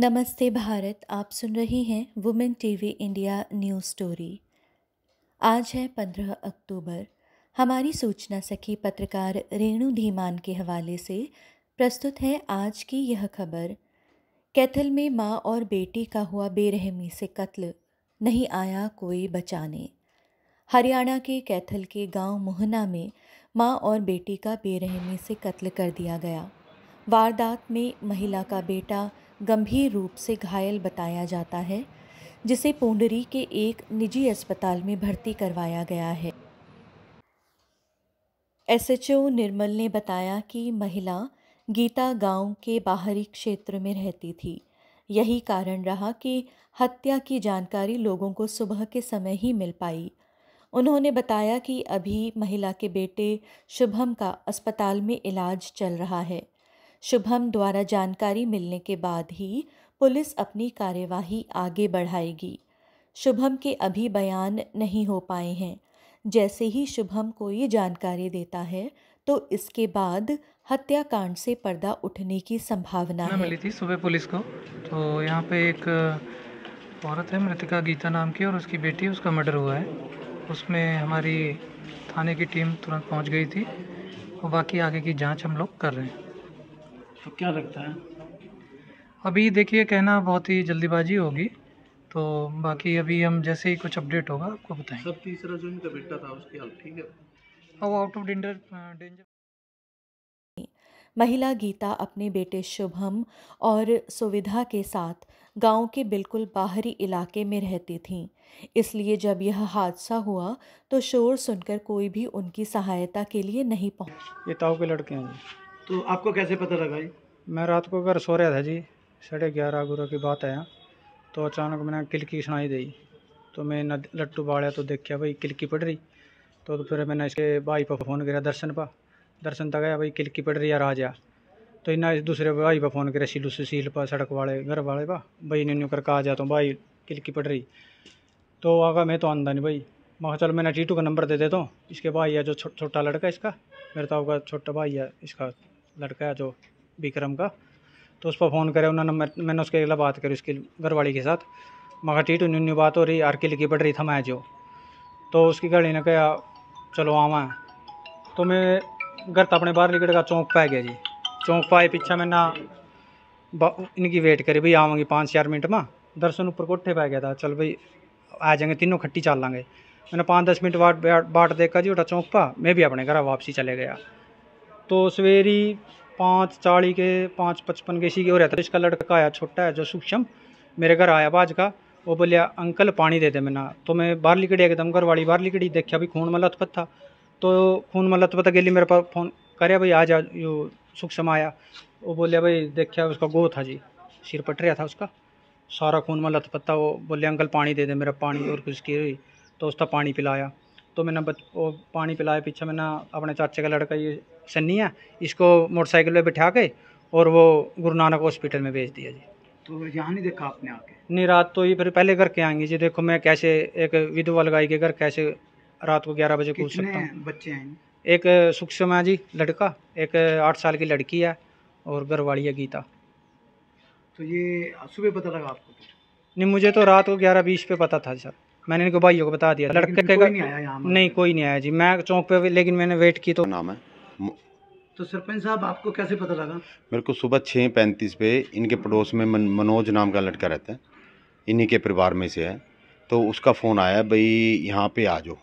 नमस्ते भारत आप सुन रही हैं women TV India news story आज है पंद्रह अक्टूबर हमारी सूचना सखी पत्रकार रेणु धीमान के हवाले से प्रस्तुत है आज की यह खबर कैथल में माँ और बेटी का हुआ बेरहमी से कत्ल नहीं आया कोई बचाने हरियाणा के कैथल के गांव मोहना में माँ और बेटी का बेरहमी से कत्ल कर दिया गया वारदात में महिला का बेटा गंभीर रूप से घायल बताया जाता है जिसे पोंडरी के एक निजी अस्पताल में भर्ती करवाया गया है एसएचओ निर्मल ने बताया कि महिला गीता गांव के बाहरी क्षेत्र में रहती थी यही कारण रहा कि हत्या की जानकारी लोगों को सुबह के समय ही मिल पाई उन्होंने बताया कि अभी महिला के बेटे शुभम का अस्पताल में इलाज चल रहा है शुभम द्वारा जानकारी मिलने के बाद ही पुलिस अपनी कार्यवाही आगे बढ़ाएगी शुभम के अभी बयान नहीं हो पाए हैं जैसे ही शुभम को ये जानकारी देता है तो इसके बाद हत्याकांड से पर्दा उठने की संभावना है। मिली थी सुबह पुलिस को तो यहाँ पे एक औरत है मृतिका गीता नाम की और उसकी बेटी उसका मर्डर हुआ है उसमें हमारी थाने की टीम तुरंत पहुँच गई थी और बाकी आगे की जाँच हम लोग कर रहे हैं तो क्या लगता है अभी देखिए कहना बहुत ही जल्दीबाजी होगी तो बाकी अभी हम जैसे ही कुछ अपडेट होगा आपको बताएं सब तीसरा जो इनका बेटा था उसकी हालत ठीक है अब आउट ऑफ डेंजर डेंजर महिला गीता अपने बेटे शुभम और सुविधा के साथ गांव के बिल्कुल बाहरी इलाके में रहती थीं इसलिए जब यह हादसा हुआ तो शोर सुनकर कोई भी उनकी सहायता के लिए नहीं पहुंचा ये ताऊ के लड़के हैं तो आपको कैसे पता लगा जी मैं रात को घर सो रहा था जी साढ़े ग्यारह गुरु की बात आया तो अचानक मैंने किलकी सुनाई दी तो मैं लट्टू बाड़ा तो देखा भाई किलकी पड़ रही तो, तो फिर मैंने इसके भाई पर फ़ोन किया दर्शन पर दर्शन तक गया भाई किलकी पड़ रही है राजा तो इन्हें इस दूसरे भाई पर फ़ोन किया सीलू सुशील पर सड़क वाले घर वाले पा भाई न्यू करके आ जा तो भाई किलकी पड़ रही तो आगा मैं तो आंदा नहीं भाई मैं चल मैंने टीटू का नंबर दे देता तो। हूँ इसके भाई है जो छोटा लड़का इसका मेरे तो आपका छोटा भाई है इसका लड़का है जो विक्रम का तो उस पर फ़ोन करे उन्होंने मैं, मैंने उसके अगला बात करी उसकी घरवाली के साथ मगर टी टू न्यू बात हो रही आर की लिखी पड़ रही था मैं जो तो उसकी घड़ी ने कहा चलो आवा तो मैं घर तो अपने बाहर निकल का चौंक पा गया जी चौंक पाए पीछे मैं ना इनकी वेट करी भाई आवांगी पाँच चार मिनट में दर्शन ऊपर कोठे पै गया था चल भाई आ जाएंगे तीनों खट्टी चाल लाँगे मैंने पाँच दस मिनट बाट बाट देखा जी उठा चौंक पा मैं भी अपने घर वापसी चले गया तो सवेरी पाँच चाली के पाँच पचपन के इसी के और रहता तो इसका लड़का आया छोटा है जो सूक्ष्म मेरे घर आया बाज का वो बोलिया अंकल पानी दे दे मैंने तो मैं बाहर लिकड़ी एकदम घर वाली बाहर लिकड़ी देखा भाई खून में लथपथ था तो खून में लथपथ गली मेरे पास फोन करे भाई आ जा यो सूक्ष्म आया वो बोलिया भाई देखा उसका गो था जी सिर पट रहा था उसका सारा खून में लथपथ था वो बोले अंकल पानी दे दे मेरा पानी और कुछ की तो उसका पानी पिलाया तो मैंने बच पानी पिलाया पीछे मैंने अपने चाचे का लड़का ये सन्नी है इसको मोटरसाइकिल पे बिठा के और वो गुरु नानक हॉस्पिटल में भेज दिया जी तो यहाँ नहीं देखा आपने आके नहीं रात तो ये फिर पहले घर के आएंगे जी देखो मैं कैसे एक विधवा लगाई के घर कैसे रात को ग्यारह बजे पूछ सकता हूँ बच्चे हैं एक सूक्ष्म है जी लड़का एक आठ साल की लड़की है और घरवाली है गीता तो ये सुबह पता लगा आपको नहीं मुझे तो रात को ग्यारह बीस पे पता था सर मैंने इनको भाइयों को बता दिया लड़के कोई नहीं आया यहाँ नहीं कोई नहीं आया जी मैं चौक पे लेकिन मैंने वेट की तो नाम है तो सरपंच साहब आपको कैसे पता लगा मेरे को सुबह छः पैंतीस पे इनके पड़ोस में मन, मनोज नाम का लड़का रहता है इन्हीं के परिवार में से है तो उसका फ़ोन आया भाई यहाँ पे आ जाओ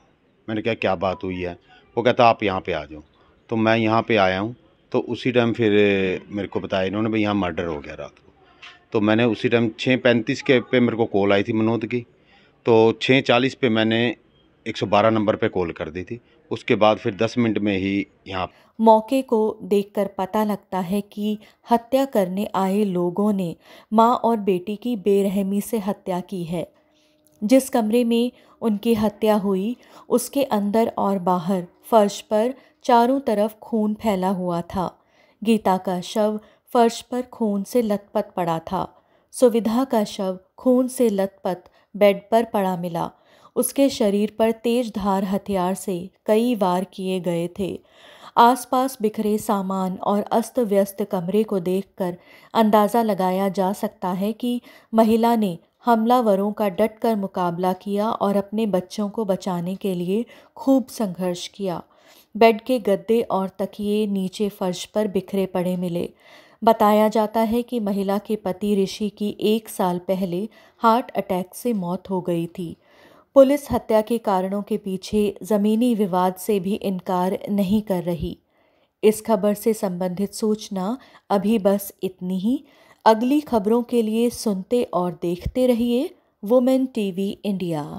मैंने कहा क्या बात हुई है वो कहता आप यहाँ पे आ जाओ तो मैं यहाँ पे आया हूँ तो उसी टाइम फिर मेरे को बताया इन्होंने भाई यहाँ मर्डर हो गया रात को तो मैंने उसी टाइम छः पैंतीस के पे मेरे को कॉल आई थी मनोज की तो छः चालीस पे मैंने एक सौ बारह नंबर पे कॉल कर दी थी उसके बाद फिर दस मिनट में ही यहाँ मौके को देखकर पता लगता है कि हत्या करने आए लोगों ने माँ और बेटी की बेरहमी से हत्या की है जिस कमरे में उनकी हत्या हुई उसके अंदर और बाहर फर्श पर चारों तरफ खून फैला हुआ था गीता का शव फर्श पर खून से लथपथ पड़ा था सुविधा का शव खून से लथपथ बेड पर पड़ा मिला उसके शरीर पर तेज धार हथियार से कई वार किए गए थे आसपास बिखरे सामान और अस्त व्यस्त कमरे को देखकर अंदाज़ा लगाया जा सकता है कि महिला ने हमलावरों का डट कर मुकाबला किया और अपने बच्चों को बचाने के लिए खूब संघर्ष किया बेड के गद्दे और तकिए नीचे फर्श पर बिखरे पड़े मिले बताया जाता है कि महिला के पति ऋषि की एक साल पहले हार्ट अटैक से मौत हो गई थी पुलिस हत्या के कारणों के पीछे ज़मीनी विवाद से भी इनकार नहीं कर रही इस खबर से संबंधित सूचना अभी बस इतनी ही अगली खबरों के लिए सुनते और देखते रहिए वुमेन टीवी इंडिया